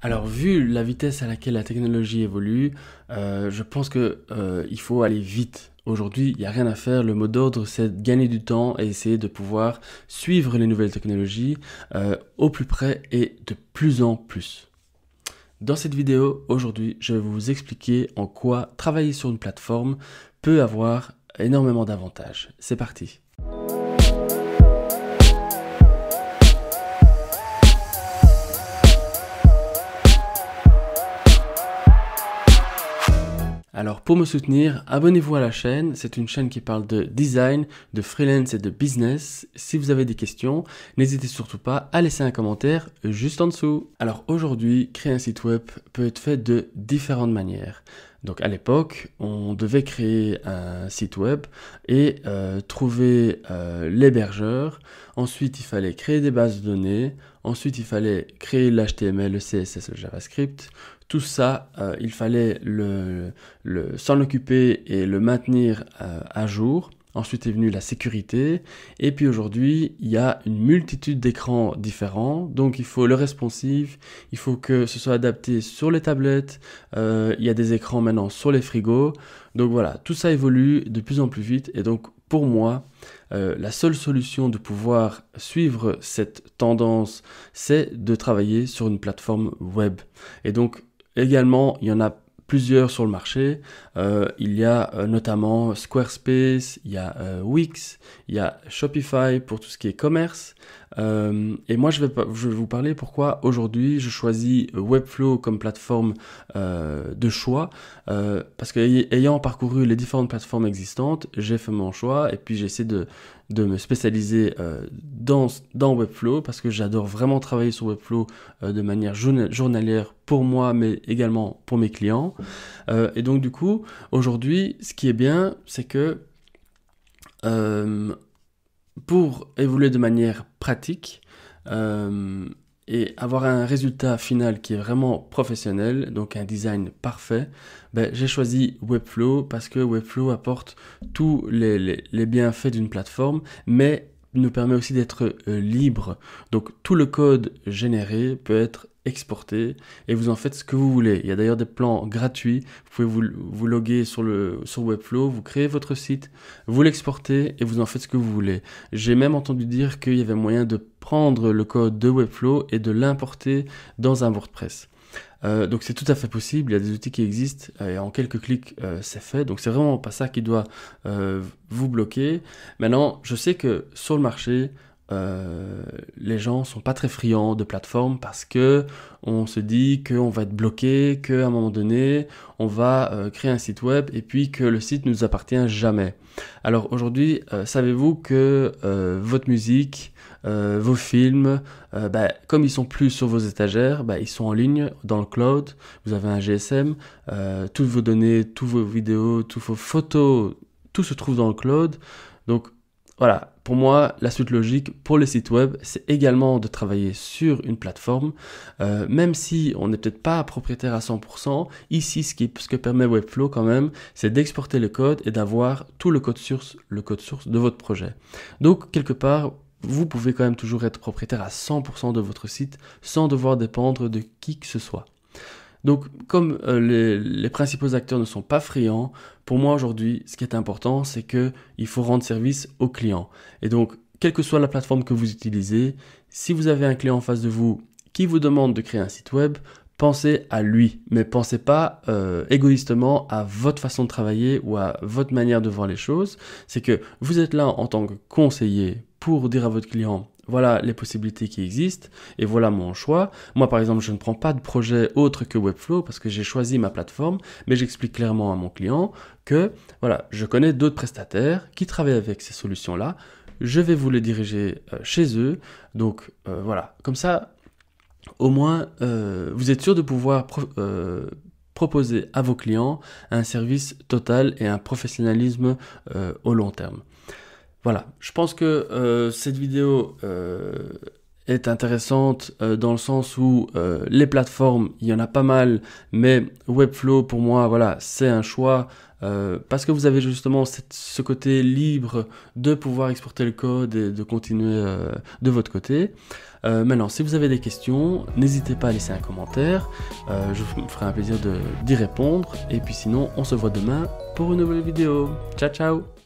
Alors vu la vitesse à laquelle la technologie évolue, euh, je pense qu'il euh, faut aller vite. Aujourd'hui, il n'y a rien à faire. Le mot d'ordre, c'est de gagner du temps et essayer de pouvoir suivre les nouvelles technologies euh, au plus près et de plus en plus. Dans cette vidéo, aujourd'hui, je vais vous expliquer en quoi travailler sur une plateforme peut avoir énormément d'avantages. C'est parti. Alors pour me soutenir, abonnez-vous à la chaîne. C'est une chaîne qui parle de design, de freelance et de business. Si vous avez des questions, n'hésitez surtout pas à laisser un commentaire juste en dessous. Alors aujourd'hui, créer un site web peut être fait de différentes manières. Donc à l'époque, on devait créer un site web et euh, trouver euh, l'hébergeur. Ensuite, il fallait créer des bases de données. Ensuite, il fallait créer l'HTML, le CSS, le JavaScript. Tout ça, euh, il fallait s'en occuper et le maintenir à jour. Ensuite est venue la sécurité. Et puis aujourd'hui, il y a une multitude d'écrans différents. Donc il faut le responsive, il faut que ce soit adapté sur les tablettes. Euh, il y a des écrans maintenant sur les frigos. Donc voilà, tout ça évolue de plus en plus vite. Et donc pour moi, euh, la seule solution de pouvoir suivre cette tendance, c'est de travailler sur une plateforme web. Et donc également, il y en a plusieurs sur le marché. Euh, il y a euh, notamment Squarespace, il y a euh, Wix, il y a Shopify pour tout ce qui est commerce. et moi, je vais, je vous parler pourquoi aujourd'hui je choisis Webflow comme plateforme de choix. parce que ayant parcouru les différentes plateformes existantes, j'ai fait mon choix et puis j'essaie de, de me spécialiser dans, Webflow parce que j'adore vraiment travailler sur Webflow euh, de manière journalière pour moi mais également pour mes clients. Euh, et donc du coup, aujourd'hui, ce qui est bien, c'est que euh, pour évoluer de manière pratique, et avoir un résultat final qui est vraiment professionnel, donc un design parfait, ben, j'ai choisi Webflow parce que Webflow apporte tous les bienfaits d'une plateforme, mais nous permet aussi d'être euh, libre. Donc tout le code généré peut être exporté et vous en faites ce que vous voulez. Il y a d'ailleurs des plans gratuits. Vous pouvez vous, vous loguer sur, le, sur Webflow, vous créez votre site, vous l'exportez et vous en faites ce que vous voulez. J'ai même entendu dire qu'il y avait moyen de prendre le code de Webflow et de l'importer dans un WordPress. Euh, donc c'est tout à fait possible, il y a des outils qui existent euh, et en quelques clics euh, c'est fait. Donc c'est vraiment pas ça qui doit vous bloquer. Maintenant, je sais que sur le marché, euh, les gens sont pas très friands de plateforme parce que on se dit qu'on va être bloqué, qu'à un moment donné, on va euh, créer un site web et puis que le site ne nous appartient jamais. Alors aujourd'hui, euh, savez-vous que votre musique, vos films, bah, comme ils sont plus sur vos étagères, bah, ils sont en ligne dans le cloud, vous avez un GSM, toutes vos données, toutes vos vidéos, toutes vos photos, tout se trouve dans le cloud. Donc voilà, pour moi, la suite logique pour les sites web, c'est également de travailler sur une plateforme, euh, même si on n'est peut-être pas propriétaire à 100%. Ici, ce, qui, ce que permet Webflow quand même, c'est d'exporter le code et d'avoir tout le code source, le code source de votre projet. Donc, quelque part, vous pouvez quand même toujours être propriétaire à 100% de votre site sans devoir dépendre de qui que ce soit. Donc, comme euh, les, principaux acteurs ne sont pas friands, pour moi aujourd'hui, ce qui est important, c'est que il faut rendre service aux clients. Et donc, quelle que soit la plateforme que vous utilisez, si vous avez un client en face de vous qui vous demande de créer un site web, pensez à lui, mais pensez pas euh, égoïstement à votre façon de travailler ou à votre manière de voir les choses. C'est que vous êtes là en tant que conseiller pour dire à votre client voilà les possibilités qui existent et voilà mon choix. Moi, par exemple, je ne prends pas de projet autre que Webflow parce que j'ai choisi ma plateforme, mais j'explique clairement à mon client que voilà, je connais d'autres prestataires qui travaillent avec ces solutions-là. Je vais vous les diriger euh, chez eux. Donc euh, voilà, comme ça, au moins, euh, vous êtes sûr de pouvoir proposer à vos clients un service total et un professionnalisme au long terme. Voilà, je pense que euh, cette vidéo euh, est intéressante euh, dans le sens où les plateformes, il y en a pas mal, mais Webflow pour moi, voilà, c'est un choix. parce que vous avez justement ce côté libre de pouvoir exporter le code et de continuer de votre côté. maintenant, si vous avez des questions, n'hésitez pas à laisser un commentaire. je me ferai un plaisir d'y répondre. Et puis sinon, on se voit demain pour une nouvelle vidéo. Ciao, ciao